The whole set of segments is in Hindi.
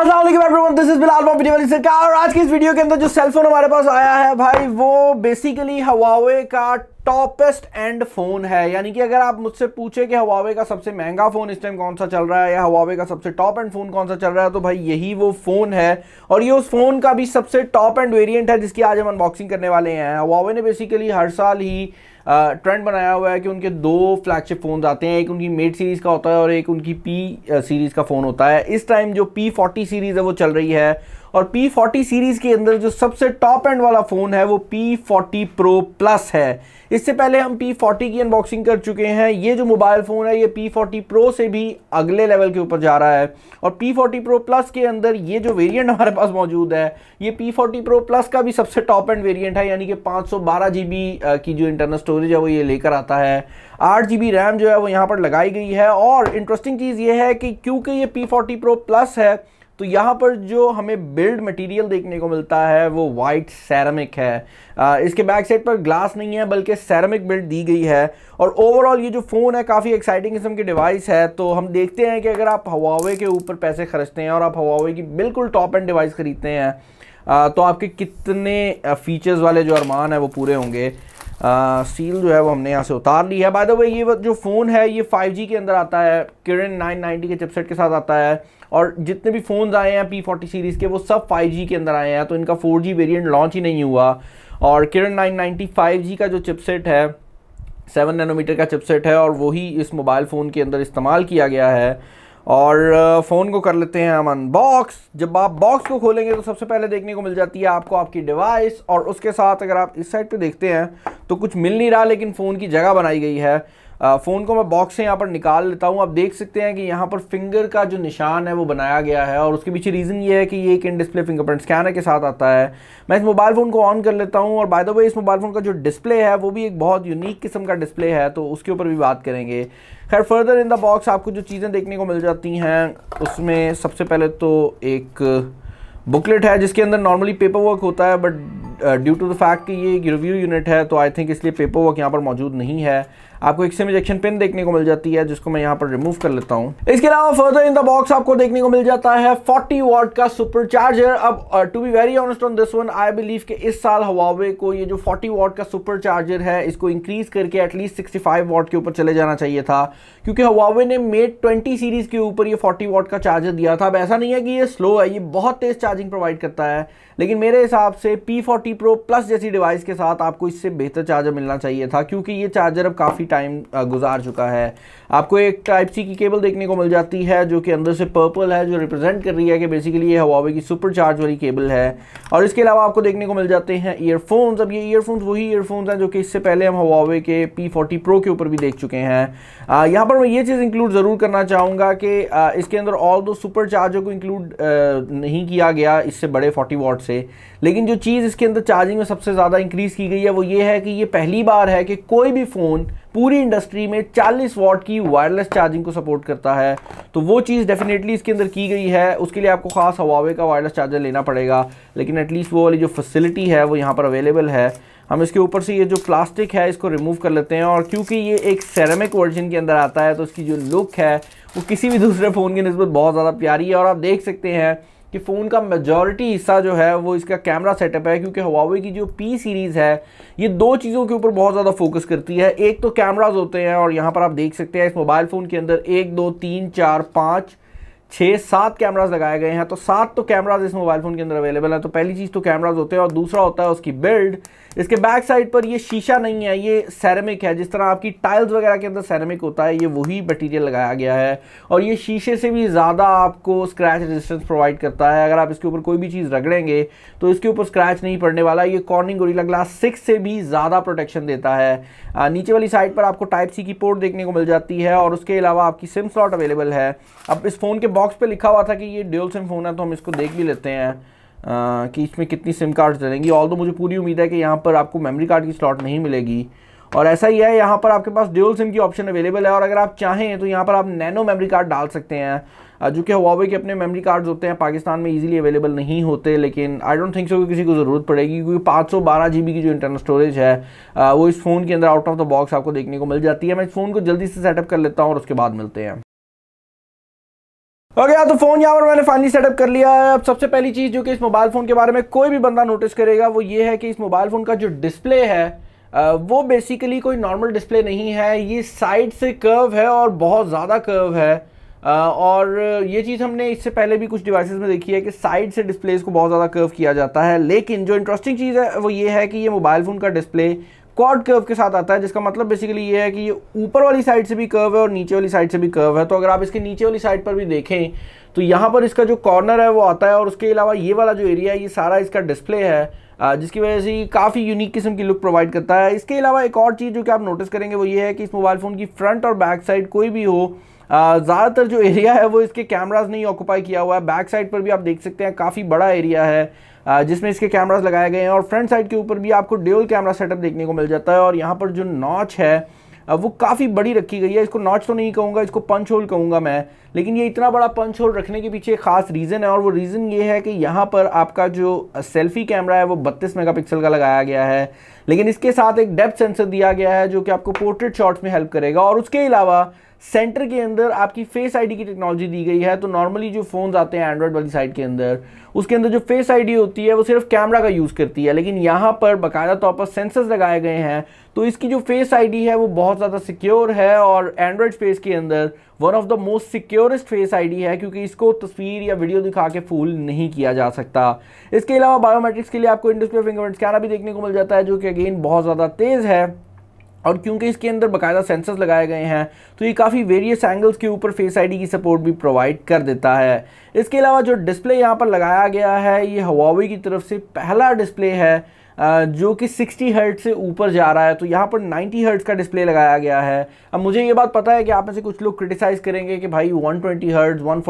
एवरीवन दिस इज बिलाल वाली सरकार और आज की इस वीडियो के अंदर जो सेलफोन हमारे पास आया है भाई वो बेसिकली हवावे का टॉपेस्ट एंड फ़ोन है यानी कि अगर आप मुझसे पूछे कि हवावे का सबसे महंगा फ़ोन इस टाइम कौन सा चल रहा है या हवावे का सबसे टॉप एंड फ़ोन कौन सा चल रहा है तो भाई यही वो फ़ोन है और ये उस फ़ोन का भी सबसे टॉप एंड वेरिएंट है जिसकी आज हम अनबॉक्सिंग करने वाले हैं हवावे ने बेसिकली हर साल ही ट्रेंड बनाया हुआ है कि उनके दो फ्लैगशिप फ़ोन आते हैं एक उनकी मेड सीरीज़ का होता है और एक उनकी पी सीरीज़ का फ़ोन होता है इस टाइम जो पी फोर्टी सीरीज़ है वो चल रही है और P40 सीरीज़ के अंदर जो सबसे टॉप एंड वाला फ़ोन है वो P40 Pro Plus है इससे पहले हम P40 की अनबॉक्सिंग कर चुके हैं ये जो मोबाइल फ़ोन है ये P40 Pro से भी अगले लेवल के ऊपर जा रहा है और P40 Pro Plus के अंदर ये जो वेरिएंट हमारे पास मौजूद है ये P40 Pro Plus का भी सबसे टॉप एंड वेरिएंट है यानी कि पाँच की जो इंटरनल स्टोरेज है वो ये लेकर आता है आठ जी रैम जो है वो यहाँ पर लगाई गई है और इंटरेस्टिंग चीज़ ये है कि क्योंकि ये P40 Pro Plus है तो यहाँ पर जो हमें बिल्ड मटेरियल देखने को मिलता है वो वाइट सैरमिक है आ, इसके बैक साइड पर ग्लास नहीं है बल्कि सैरमिक बिल्ड दी गई है और ओवरऑल ये जो फ़ोन है काफ़ी एक्साइटिंग किस्म की डिवाइस है तो हम देखते हैं कि अगर आप हवावे के ऊपर पैसे खर्चते हैं और आप हवावे की बिल्कुल टॉप एंड डिवाइस ख़रीदते हैं आ, तो आपके कितने फ़ीचर्स वाले जो अरमान है वो पूरे होंगे सील जो है वो हमने यहाँ से उतार ली है बाय द वे ये जो फ़ोन है ये 5G के अंदर आता है किरण 990 के चिपसेट के साथ आता है और जितने भी फ़ोन आए हैं पी फोर्टी सीरीज़ के वो सब फाइव जी के अंदर आए हैं तो इनका फोर जी वेरियंट लॉन्च ही नहीं हुआ और किरण नाइन नाइन्टी का जो चिपसेट है सेवन नैनोमीटर का चिपसेट है और वही इस मोबाइल फ़ोन के अंदर इस्तेमाल किया गया है और फ़ोन को कर लेते हैं हम अनबॉक्स जब आप बॉक्स को खोलेंगे तो सबसे पहले देखने को मिल जाती है आपको आपकी डिवाइस और उसके साथ अगर आप इस साइड पे देखते हैं तो कुछ मिल नहीं रहा लेकिन फ़ोन की जगह बनाई गई है फ़ोन को मैं बॉक्स से यहाँ पर निकाल लेता हूँ आप देख सकते हैं कि यहाँ पर फिंगर का जो निशान है वो बनाया गया है और उसके पीछे रीज़न ये है कि ये एक इन डिस्प्ले फिंगरप्रिंट स्कैनर के साथ आता है मैं इस मोबाइल फ़ोन को ऑन कर लेता हूँ और बाय द वे इस मोबाइल फ़ोन का जो डिस्प्ले है वो भी एक बहुत यूनिक किस्म का डिस्प्ले है तो उसके ऊपर भी बात करेंगे खैर फर्दर इन द बॉक्स आपको जो चीज़ें देखने को मिल जाती हैं उसमें सबसे पहले तो एक बुकलेट है जिसके अंदर नॉर्मली पेपर वर्क होता है but due to the fact कि ये एक रिव्यू यूनिट है तो आई थिंक इसलिए पेपर वर्क यहाँ पर मौजूद नहीं है आपको एक सिम इजेक्शन पिन देखने को मिल जाती है जिसको मैं यहाँ पर रिमूव कर लेता हूँ इसके अलावा फर्दर इन द बॉक्स आपको देखने को मिल जाता है 40 वॉट का सुपर चार्जर अब to be very honest on this one I believe कि इस साल हवावे को ये जो 40 वॉट का सुपर चार्जर है इसको इंक्रीज करके एटलीस्ट 65 वॉट के ऊपर चले जाना चाहिए था क्योंकि हवावे ने मेड ट्वेंटी सीरीज के ऊपर ये फोर्टी वॉट का चार्जर दिया था अब ऐसा नहीं है कि ये स्लो है ये बहुत तेज चार्जिंग प्रोवाइड करता है लेकिन मेरे हिसाब से पी टी प्रो प्लस जैसी डिवाइस के साथ आपको इससे बेहतर चार्जर मिलना चाहिए था क्योंकि ये चार्जर अब काफ़ी टाइम गुजार चुका है आपको एक टाइप सी की केबल देखने को मिल जाती है जो कि अंदर से पर्पल है जो रिप्रेजेंट कर रही है कि बेसिकली ये हवावे की सुपर चार्ज वाली केबल है और इसके अलावा आपको देखने को मिल जाते हैं ईयरफोन्स अब ये ईयरफोन्स वही ईयरफोन्स हैं जो कि इससे पहले हम हवावे के पी फोर्टी प्रो के ऊपर भी देख चुके हैं यहाँ पर मैं ये चीज़ इंक्लूड ज़रूर करना चाहूँगा कि इसके अंदर ऑल दो सुपर चार्जर को इंक्लूड नहीं किया गया इससे बड़े फोर्टी वॉट से लेकिन जो चीज़ इसके अंदर तो चार्जिंग में सबसे ज़्यादा इंक्रीज़ की गई है वो ये है कि ये पहली बार है कि कोई भी फ़ोन पूरी इंडस्ट्री में 40 वॉट की वायरलेस चार्जिंग को सपोर्ट करता है तो वो चीज़ डेफिनेटली इसके अंदर की गई है उसके लिए आपको खास हवावे का वायरलेस चार्जर लेना पड़ेगा लेकिन एटलीस्ट वो वाली जो फैसिलिटी है वो यहाँ पर अवेलेबल है हम इसके ऊपर से ये जो प्लास्टिक है इसको रिमूव कर लेते हैं और क्योंकि ये एक सेरेमिक वर्जन के अंदर आता है तो इसकी जो लुक है वो किसी भी दूसरे फ़ोन के नस्बत बहुत ज़्यादा प्यारी है और आप देख सकते हैं कि फ़ोन का मेजॉरिटी हिस्सा जो है वो इसका कैमरा सेटअप है क्योंकि हवावे की जो पी सीरीज़ है ये दो चीज़ों के ऊपर बहुत ज़्यादा फोकस करती है एक तो कैमराज होते हैं और यहाँ पर आप देख सकते हैं इस मोबाइल फ़ोन के अंदर एक दो तीन चार पाँच छः सात कैमराज लगाए गए हैं तो सात तो कैमराज इस मोबाइल फ़ोन के अंदर अवेलेबल हैं तो पहली चीज़ तो कैमराज होते हैं और दूसरा होता है उसकी बिल्ड इसके बैक साइड पर ये शीशा नहीं है ये सैरमिक है जिस तरह आपकी टाइल्स वगैरह के अंदर सैरमिक होता है ये वही मटीरियल लगाया गया है और ये शीशे से भी ज़्यादा आपको स्क्रैच रेजिस्टेंस प्रोवाइड करता है अगर आप इसके ऊपर कोई भी चीज़ रगड़ेंगे तो इसके ऊपर स्क्रैच नहीं पड़ने वाला ये कॉर्निंग गोरीला ग्लास सिक्स से भी ज़्यादा प्रोटेक्शन देता है नीचे वाली साइड पर आपको टाइप सी की पोर्ट देखने को मिल जाती है और उसके अलावा आपकी सिम स्लॉट अवेलेबल है अब इस फ़ोन के बॉक्स पे लिखा हुआ था कि ये ड्यूल सिम फ़ोन है तो हम इसको देख भी लेते हैं आ, कि इसमें कितनी सिम कार्ड चलेंगी ऑल तो मुझे पूरी उम्मीद है कि यहाँ पर आपको मेमोरी कार्ड की स्लॉट नहीं मिलेगी और ऐसा ही है यहाँ पर आपके पास ड्यूल सिम की ऑप्शन अवेलेबल है और अगर आप चाहें तो यहाँ पर आप नैनो मेमोरी कार्ड डाल सकते हैं जो कि हवावे के अपने मेमोरी कार्ड्स होते हैं पाकिस्तान में इजीली अवेलेबल नहीं होते लेकिन आई डोंट थिंक सो कि किसी को ज़रूरत पड़ेगी क्योंकि 512 जीबी की जो इंटरनल स्टोरेज है वो इस फ़ोन के अंदर आउट ऑफ द बॉक्स आपको देखने को मिल जाती है मैं इस फ़ोन को जल्दी से सेटअप कर लेता हूँ और उसके बाद मिलते हैं हो okay, गया तो फोन यहाँ पर मैंने फाइनली सेटअप कर लिया है अब सबसे पहली चीज़ जो कि इस मोबाइल फ़ोन के बारे में कोई भी बंदा नोटिस करेगा वो ये है कि इस मोबाइल फ़ोन का जो डिस्प्ले है वो बेसिकली कोई नॉर्मल डिस्प्ले नहीं है ये साइड से कर्व है और बहुत ज़्यादा कर्व है और ये चीज़ हमने इससे पहले भी कुछ डिवाइसेस में देखी है कि साइड से डिस्प्ले को बहुत ज़्यादा कर्व किया जाता है लेकिन जो इंटरेस्टिंग चीज़ है वो ये है कि ये मोबाइल फ़ोन का डिस्प्ले कॉर्ड कर्व के साथ आता है जिसका मतलब बेसिकली ये है कि ये ऊपर वाली साइड से भी कर्व है और नीचे वाली साइड से भी कर्व है तो अगर आप इसके नीचे वाली साइड पर भी देखें तो यहाँ पर इसका जो कॉर्नर है वो आता है और उसके अलावा ये वाला जो एरिया है ये सारा इसका डिस्प्ले है जिसकी वजह से काफ़ी यूनिक किस्म की लुक प्रोवाइड करता है इसके अलावा एक और चीज़ जो कि आप नोटिस करेंगे वो ये है कि इस मोबाइल फ़ोन की फ्रंट और बैक साइड कोई भी हो ज़्यादातर जो एरिया है वो इसके कैमराज नहीं ऑक्यूपाई किया हुआ है बैक साइड पर भी आप देख सकते हैं काफ़ी बड़ा एरिया है जिसमें इसके कैमरास लगाए गए हैं और फ्रंट साइड के ऊपर भी आपको ड्यूल कैमरा सेटअप देखने को मिल जाता है और यहाँ पर जो नॉच है वो काफ़ी बड़ी रखी गई है इसको नॉच तो नहीं कहूँगा इसको पंच होल कहूँगा मैं लेकिन ये इतना बड़ा पंच होल रखने के पीछे खास रीज़न है और वो रीज़न ये है कि यहाँ पर आपका जो सेल्फी कैमरा है वो 32 मेगापिक्सल का लगाया गया है लेकिन इसके साथ एक डेप्थ सेंसर दिया गया है जो कि आपको पोर्ट्रेट शॉट्स में हेल्प करेगा और उसके अलावा सेंटर के अंदर आपकी फेस आईडी की टेक्नोलॉजी दी गई है तो नॉर्मली जो फोन आते हैं एंड्रॉयड वाली साइड के अंदर उसके अंदर जो फेस आईडी होती है वो सिर्फ कैमरा का यूज़ करती है लेकिन यहाँ पर बकायदा तौर पर सेंसर्स लगाए गए हैं तो इसकी जो फेस आईडी है वो बहुत ज़्यादा सिक्योर है और एंड्रॉयड फेस के अंदर one of the most securest face ID है क्योंकि इसको तस्वीर या वीडियो दिखा के फूल नहीं किया जा सकता इसके अलावा बायोमेट्रिक्स के लिए आपको इंडस्ट्रियल फिंगरप्रिंट स्कैनर भी देखने को मिल जाता है जो कि अगेन बहुत ज़्यादा तेज़ है और क्योंकि इसके अंदर बाकायदा सेंसर्स लगाए गए हैं तो ये काफ़ी वेरियस एंगल्स के ऊपर फेस आईडी की सपोर्ट भी प्रोवाइड कर देता है इसके अलावा जो डिस्प्ले यहाँ पर लगाया गया है ये हवावी की तरफ से पहला डिस्प्ले है जो कि 60 हर्ट से ऊपर जा रहा है तो यहाँ पर 90 हर्ट्स का डिस्प्ले लगाया गया है अब मुझे ये बात पता है कि आप में से कुछ लोग क्रिटिसाइज़ करेंगे कि भाई 120 ट्वेंटी हर्ट्स वन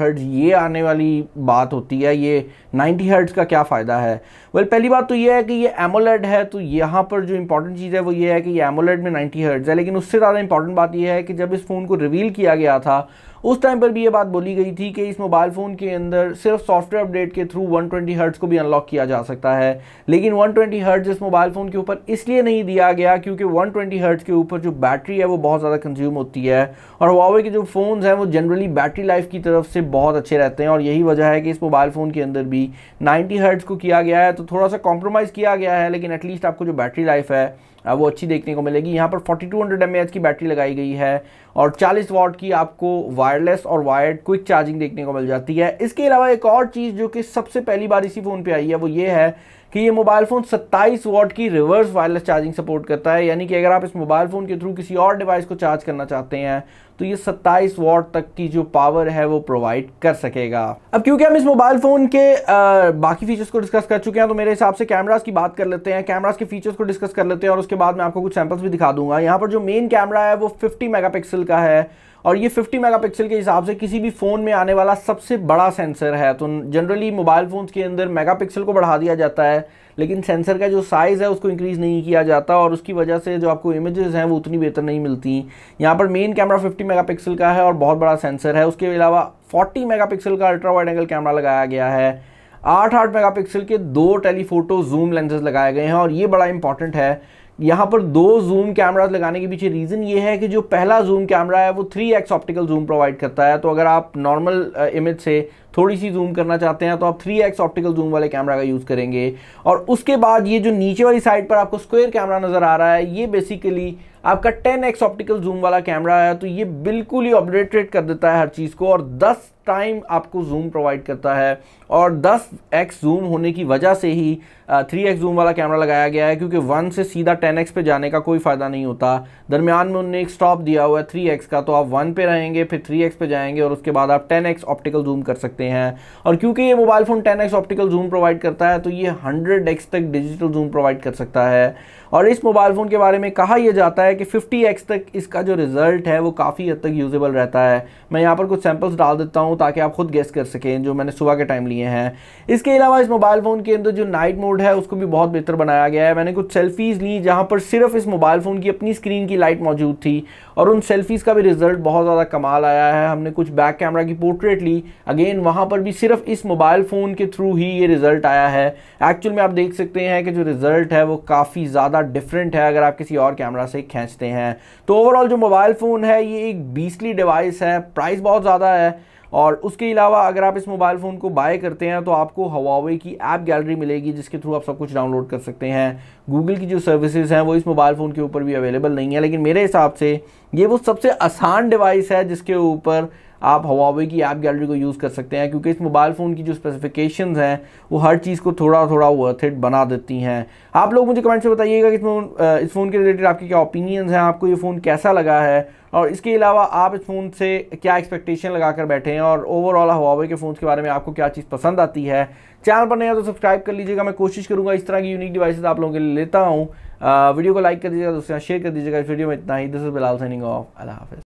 हर्ट्स ये आने वाली बात होती है ये 90 हर्ट्स का क्या फ़ायदा है वेल पहली बात तो ये है कि ये एमोलेड है तो यहाँ पर जो इंपॉर्टेंट चीज़ है वो ये है कि ये एमोलेड में नाइन्टी हर्ट्स है लेकिन उससे ज़्यादा इंपॉर्टेंट बात यह है कि जब इस फ़ोन को रिवील किया गया था उस टाइम पर भी ये बात बोली गई थी कि इस मोबाइल फ़ोन के अंदर सिर्फ सॉफ्टवेयर अपडेट के थ्रू 120 ट्वेंटी को भी अनलॉक किया जा सकता है लेकिन 120 ट्वेंटी इस मोबाइल फ़ोन के ऊपर इसलिए नहीं दिया गया क्योंकि 120 ट्वेंटी के ऊपर जो बैटरी है वो बहुत ज़्यादा कंज्यूम होती है और वावे के जो फ़ोन हैं वो जनरली बैटरी लाइफ की तरफ से बहुत अच्छे रहते हैं और यही वजह है कि इस मोबाइल फ़ोन के अंदर भी नाइन्टी हर्ट्स को किया गया है तो थोड़ा सा कॉम्प्रोमाइज़ किया गया है लेकिन एटलीस्ट आपको जो बैटरी लाइफ है वो अच्छी देखने को मिलेगी यहाँ पर 4200 टू की बैटरी लगाई गई है और 40 वाट की आपको वायरलेस और वायर्ड क्विक चार्जिंग देखने को मिल जाती है इसके अलावा एक और चीज़ जो कि सबसे पहली बार इसी फ़ोन पे आई है वो ये है कि ये मोबाइल फ़ोन 27 वॉट की रिवर्स वायरलेस चार्जिंग सपोर्ट करता है यानी कि अगर आप इस मोबाइल फ़ोन के थ्रू किसी और डिवाइस को चार्ज करना चाहते हैं तो ये 27 वॉट तक की जो पावर है वो प्रोवाइड कर सकेगा अब क्योंकि हम इस मोबाइल फ़ोन के आ, बाकी फीचर्स को डिस्कस कर चुके हैं तो मेरे हिसाब से कैमरास की बात कर लेते हैं कैमरास के फीचर्स को डिस्कस कर लेते हैं और उसके बाद मैं आपको कुछ सैम्पल्स भी दिखा दूंगा यहाँ पर जो मेन कैमरा है वो फिफ्टी मेगा मेगापिक्सल का है और ये 50 मेगापिक्सल के हिसाब से किसी भी फ़ोन में आने वाला सबसे बड़ा सेंसर है तो जनरली मोबाइल फ़ोन्स के अंदर मेगापिक्सल को बढ़ा दिया जाता है लेकिन सेंसर का जो साइज़ है उसको इंक्रीज़ नहीं किया जाता और उसकी वजह से जो आपको इमेजेस हैं वो उतनी बेहतर नहीं मिलती यहाँ पर मेन कैमरा 50 मेगापिक्सल का है और बहुत बड़ा सेंसर है उसके अलावा 40 मेगापिक्सल का अल्ट्रा वाइड एंगल कैमरा लगाया गया है आठ आठ मेगापिक्सल के दो टेलीफोटो जूम लेंसेज लगाए गए हैं और ये बड़ा इंपॉर्टेंट है यहाँ पर दो जूम कैमराज लगाने के पीछे रीज़न ये है कि जो पहला जूम कैमरा है वो three X optical zoom provide करता है तो अगर आप नॉर्मल इमेज uh, से थोड़ी सी जूम करना चाहते हैं तो आप थ्री एक्स ऑप्टिकल जूम वाले कैमरा का यूज़ करेंगे और उसके बाद ये जो नीचे वाली साइड पर आपको स्क्वायर कैमरा नज़र आ रहा है ये बेसिकली आपका 10x ऑप्टिकल जूम वाला कैमरा है तो ये बिल्कुल ही ऑपरेटेड कर देता है हर चीज़ को और दस टाइम आपको जूम प्रोवाइड करता है और 10 एक्स जूम होने की वजह से ही थ्री एक्स जूम वाला कैमरा लगाया गया है क्योंकि वन से सीधा टेन एक्स पे जाने का कोई फ़ायदा नहीं होता दरमियान में उनने एक स्टॉप दिया हुआ है थ्री एक्स का तो आप वन पे रहेंगे फिर थ्री एक्स पे जाएंगे और उसके बाद आप टेन एक्स ऑप्टिकल जूम कर सकते हैं और क्योंकि ये mobile phone ten X optical zoom provide करता है तो ये हंड्रेड एक्स तक डिजिटल जूम प्रोवाइड कर सकता है और इस मोबाइल फ़ोन के बारे में कहा यह जाता है कि फिफ्टी एक्स तक इसका जो रिज़ल्ट है वो काफ़ी हद तक यूजेबल रहता है मैं यहाँ पर कुछ सैम्पल्स डाल देता हूँ हूँ ताकि आप खुद गेस कर सकें जो मैंने सुबह के टाइम लिए हैं इसके अलावा इस मोबाइल फ़ोन के अंदर जो नाइट मोड है उसको भी बहुत बेहतर बनाया गया है मैंने कुछ सेल्फीज़ ली जहाँ पर सिर्फ इस मोबाइल फ़ोन की अपनी स्क्रीन की लाइट मौजूद थी और उन सेल्फीज़ का भी रिजल्ट बहुत ज़्यादा कमाल आया है हमने कुछ बैक कैमरा की पोर्ट्रेट ली अगेन वहाँ पर भी सिर्फ इस मोबाइल फ़ोन के थ्रू ही ये रिज़ल्ट आया है एक्चुअल में आप देख सकते हैं कि जो रिज़ल्ट है वो काफ़ी ज़्यादा डिफरेंट है अगर आप किसी और कैमरा से खींचते हैं तो ओवरऑल जो मोबाइल फ़ोन है ये एक बीसली डिवाइस है प्राइस बहुत ज़्यादा है और उसके अलावा अगर आप इस मोबाइल फ़ोन को बाय करते हैं तो आपको हवावे की ऐप गैलरी मिलेगी जिसके थ्रू आप सब कुछ डाउनलोड कर सकते हैं गूगल की जो सर्विसेज हैं वो इस मोबाइल फ़ोन के ऊपर भी अवेलेबल नहीं है लेकिन मेरे हिसाब से ये वो सबसे आसान डिवाइस है जिसके ऊपर आप हवावे की ऐप गैलरी को यूज़ कर सकते हैं क्योंकि इस मोबाइल फ़ोन की जो स्पेसिफिकेशन हैं वो हर चीज़ को थोड़ा थोड़ा वर्थ इट बना देती हैं आप लोग मुझे कमेंट्स में बताइएगा कि इस फ़ोन के रिलेटेड आपके क्या ओपिनियंस हैं आपको ये फ़ोन कैसा लगा है और इसके अलावा आप इस फ़ोन से क्या एक्सपेक्टेशन लगा कर बैठे हैं और ओवरऑल हवावे के फ़ोन के बारे में आपको क्या चीज़ पसंद आती है चैनल पर नहीं है तो सब्सक्राइब कर लीजिएगा मैं कोशिश करूँगा इस तरह की यूनिक डिवाइसेस आप लोगों के लिए लेता हूँ वीडियो को लाइक कर दीजिएगा दोस्तों शेयर कर दीजिएगा इस वीडियो में इतना ही this is Bilal signing off अल्लाह हाफ़